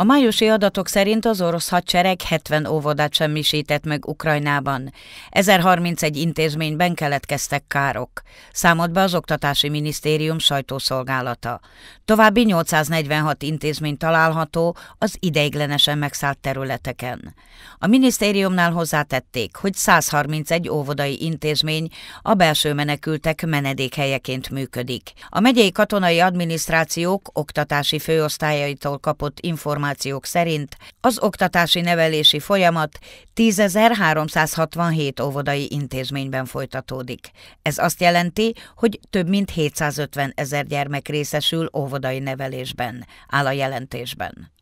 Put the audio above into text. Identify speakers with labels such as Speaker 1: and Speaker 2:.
Speaker 1: A májusi adatok szerint az orosz hadsereg 70 óvodát semmisített meg Ukrajnában. 1031 intézményben keletkeztek károk. Számolt be az Oktatási Minisztérium sajtószolgálata. További 846 intézmény található az ideiglenesen megszállt területeken. A minisztériumnál hozzátették, hogy 131 óvodai intézmény a belső menekültek menedékhelyeként működik. A megyei katonai adminisztrációk oktatási főosztályaitól kapott információt információk szerint az oktatási nevelési folyamat 10.367 óvodai intézményben folytatódik. Ez azt jelenti, hogy több mint 750 ezer gyermek részesül óvodai nevelésben, áll a jelentésben.